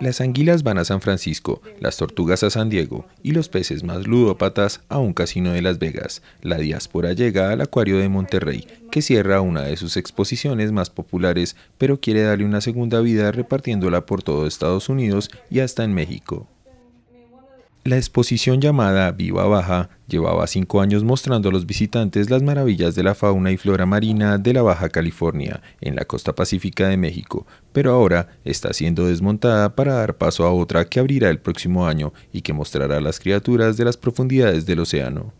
Las anguilas van a San Francisco, las tortugas a San Diego y los peces más ludópatas a un casino de Las Vegas. La diáspora llega al Acuario de Monterrey, que cierra una de sus exposiciones más populares, pero quiere darle una segunda vida repartiéndola por todo Estados Unidos y hasta en México. La exposición llamada Viva Baja llevaba cinco años mostrando a los visitantes las maravillas de la fauna y flora marina de la Baja California, en la costa pacífica de México, pero ahora está siendo desmontada para dar paso a otra que abrirá el próximo año y que mostrará las criaturas de las profundidades del océano.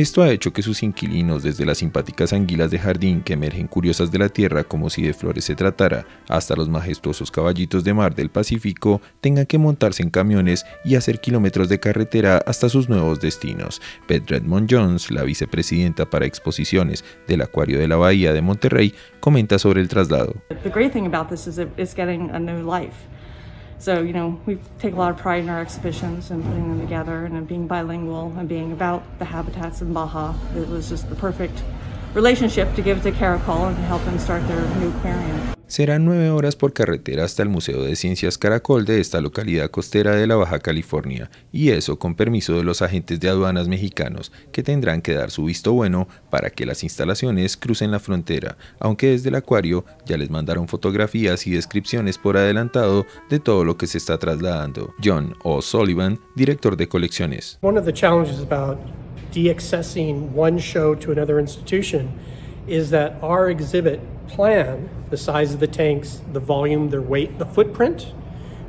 Esto ha hecho que sus inquilinos, desde las simpáticas anguilas de jardín que emergen curiosas de la tierra como si de flores se tratara, hasta los majestuosos caballitos de mar del Pacífico, tengan que montarse en camiones y hacer kilómetros de carretera hasta sus nuevos destinos. Pet Redmond Jones, la vicepresidenta para exposiciones del Acuario de la Bahía de Monterrey, comenta sobre el traslado. So, you know, we take a lot of pride in our exhibitions and putting them together and being bilingual and being about the habitats in Baja. It was just the perfect relationship Caracol Serán nueve horas por carretera hasta el Museo de Ciencias Caracol de esta localidad costera de la Baja California, y eso con permiso de los agentes de aduanas mexicanos, que tendrán que dar su visto bueno para que las instalaciones crucen la frontera, aunque desde el acuario ya les mandaron fotografías y descripciones por adelantado de todo lo que se está trasladando. John O'Sullivan, director de colecciones. deaccessing one show to another institution is that our exhibit plan, the size of the tanks, the volume, their weight, the footprint,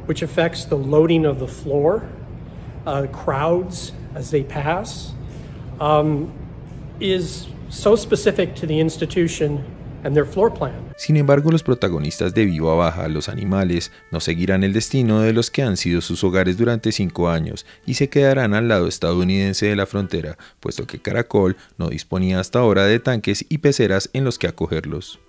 which affects the loading of the floor, uh, crowds as they pass, um, is so specific to the institution Sin embargo, los protagonistas de Viva Baja, los animales, no seguirán el destino de los que han sido sus hogares durante cinco años y se quedarán al lado estadounidense de la frontera, puesto que Caracol no disponía hasta ahora de tanques y peceras en los que acogerlos.